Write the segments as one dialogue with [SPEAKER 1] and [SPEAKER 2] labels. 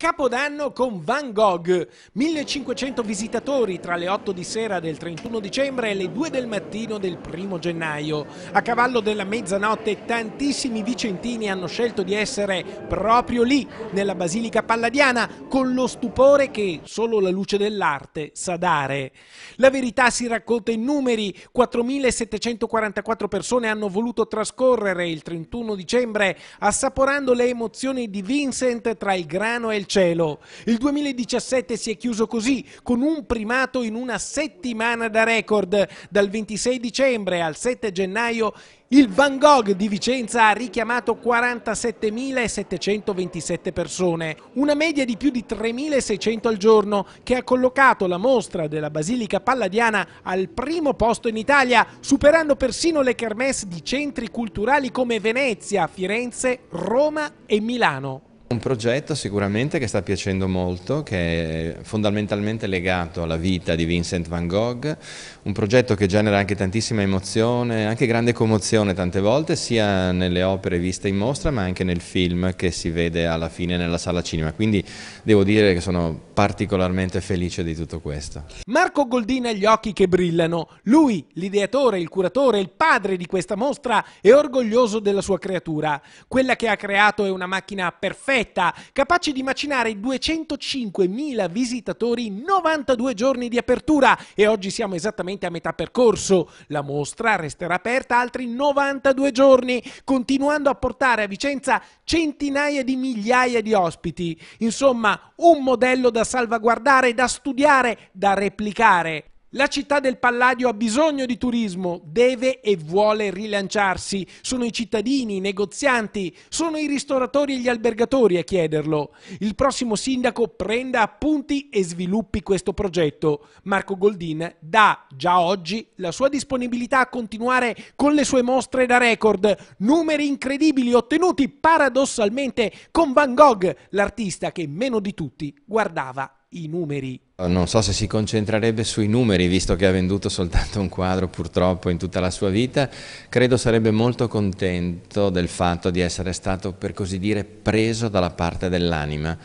[SPEAKER 1] Capodanno con Van Gogh, 1500 visitatori tra le 8 di sera del 31 dicembre e le 2 del mattino del 1 gennaio. A cavallo della mezzanotte tantissimi vicentini hanno scelto di essere proprio lì, nella Basilica Palladiana, con lo stupore che solo la luce dell'arte sa dare. La verità si racconta in numeri, 4744 persone hanno voluto trascorrere il 31 dicembre assaporando le emozioni di Vincent tra il grano e il cielo. Il 2017 si è chiuso così, con un primato in una settimana da record. Dal 26 dicembre al 7 gennaio il Van Gogh di Vicenza ha richiamato 47.727 persone, una media di più di 3.600 al giorno, che ha collocato la mostra della Basilica Palladiana al primo posto in Italia, superando persino le kermesse di centri culturali come Venezia, Firenze, Roma e Milano.
[SPEAKER 2] Un progetto sicuramente che sta piacendo molto, che è fondamentalmente legato alla vita di Vincent van Gogh, un progetto che genera anche tantissima emozione, anche grande commozione tante volte, sia nelle opere viste in mostra ma anche nel film che si vede alla fine nella sala cinema, quindi devo dire che sono particolarmente felice di tutto questo.
[SPEAKER 1] Marco Goldina ha gli occhi che brillano, lui, l'ideatore, il curatore, il padre di questa mostra, è orgoglioso della sua creatura, quella che ha creato è una macchina perfetta, diretta, capaci di macinare 205.000 visitatori in 92 giorni di apertura e oggi siamo esattamente a metà percorso. La mostra resterà aperta altri 92 giorni, continuando a portare a Vicenza centinaia di migliaia di ospiti. Insomma, un modello da salvaguardare, da studiare, da replicare. La città del Palladio ha bisogno di turismo, deve e vuole rilanciarsi. Sono i cittadini, i negozianti, sono i ristoratori e gli albergatori a chiederlo. Il prossimo sindaco prenda appunti e sviluppi questo progetto. Marco Goldin dà già oggi la sua disponibilità a continuare con le sue mostre da record. Numeri incredibili ottenuti paradossalmente con Van Gogh, l'artista che meno di tutti guardava i numeri.
[SPEAKER 2] Eh, non so se si concentrerebbe sui numeri, visto che ha venduto soltanto un quadro purtroppo in tutta la sua vita, credo sarebbe molto contento del fatto di essere stato, per così dire, preso dalla parte dell'anima.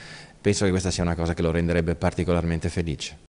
[SPEAKER 2] Penso che questa sia una cosa che lo renderebbe particolarmente felice.